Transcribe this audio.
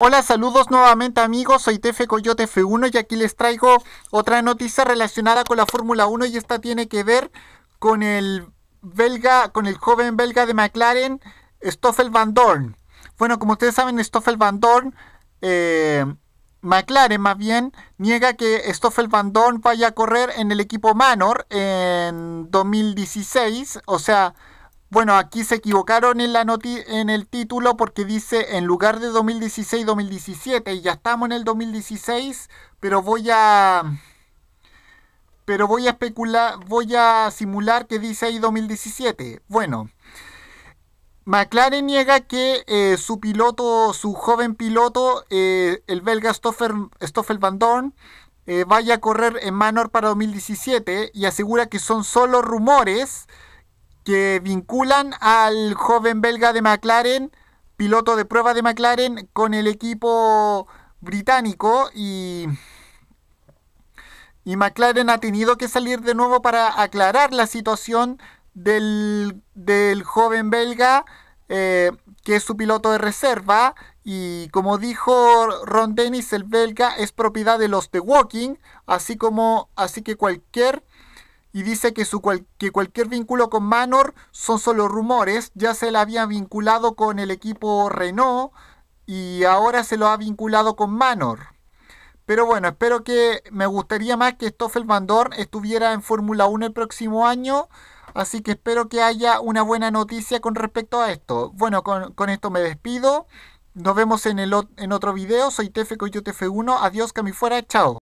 Hola, saludos nuevamente amigos, soy Tefe Coyote F1 y aquí les traigo otra noticia relacionada con la Fórmula 1 y esta tiene que ver con el belga, con el joven belga de McLaren, Stoffel Van Dorn. Bueno, como ustedes saben, Stoffel Van Dorn, eh, McLaren más bien, niega que Stoffel Van Dorn vaya a correr en el equipo Manor en 2016, o sea, bueno, aquí se equivocaron en, la en el título porque dice en lugar de 2016-2017 y ya estamos en el 2016, pero voy a pero voy a especular, voy a simular que dice ahí 2017. Bueno, McLaren niega que eh, su piloto, su joven piloto, eh, el belga Stoffel, Van Dorn, eh, vaya a correr en Manor para 2017 y asegura que son solo rumores que vinculan al joven belga de McLaren, piloto de prueba de McLaren, con el equipo británico y, y McLaren ha tenido que salir de nuevo para aclarar la situación del, joven belga, eh, que es su piloto de reserva, y como dijo Ron Dennis, el belga es propiedad de los The Walking, así como así que cualquier y dice que, su que cualquier vínculo con Manor son solo rumores, ya se la había vinculado con el equipo Renault y ahora se lo ha vinculado con Manor. Pero bueno, espero que me gustaría más que Stoffel Van Dorn estuviera en Fórmula 1 el próximo año. Así que espero que haya una buena noticia con respecto a esto. Bueno, con, esto me despido. Nos vemos en, el, en otro video. Soy Tefe yo 1 Adiós, que fuera. Chao.